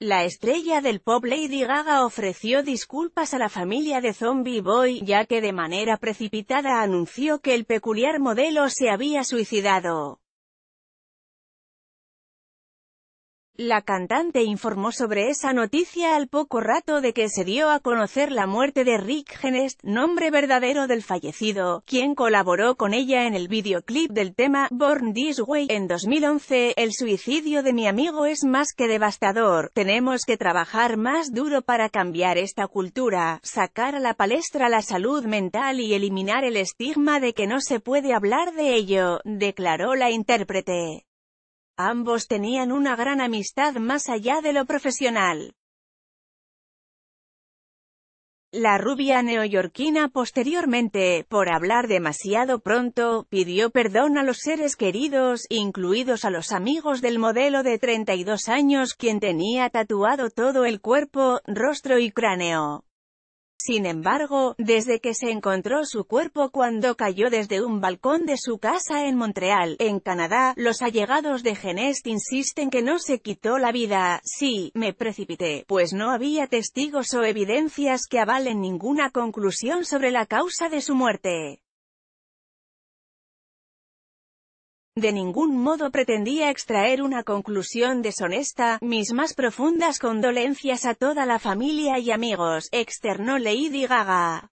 La estrella del pop Lady Gaga ofreció disculpas a la familia de Zombie Boy, ya que de manera precipitada anunció que el peculiar modelo se había suicidado. La cantante informó sobre esa noticia al poco rato de que se dio a conocer la muerte de Rick Genest, nombre verdadero del fallecido, quien colaboró con ella en el videoclip del tema Born This Way en 2011. El suicidio de mi amigo es más que devastador. Tenemos que trabajar más duro para cambiar esta cultura, sacar a la palestra la salud mental y eliminar el estigma de que no se puede hablar de ello, declaró la intérprete. Ambos tenían una gran amistad más allá de lo profesional. La rubia neoyorquina posteriormente, por hablar demasiado pronto, pidió perdón a los seres queridos, incluidos a los amigos del modelo de 32 años quien tenía tatuado todo el cuerpo, rostro y cráneo. Sin embargo, desde que se encontró su cuerpo cuando cayó desde un balcón de su casa en Montreal, en Canadá, los allegados de Genest insisten que no se quitó la vida, sí, me precipité, pues no había testigos o evidencias que avalen ninguna conclusión sobre la causa de su muerte. De ningún modo pretendía extraer una conclusión deshonesta, mis más profundas condolencias a toda la familia y amigos, externó Lady Gaga.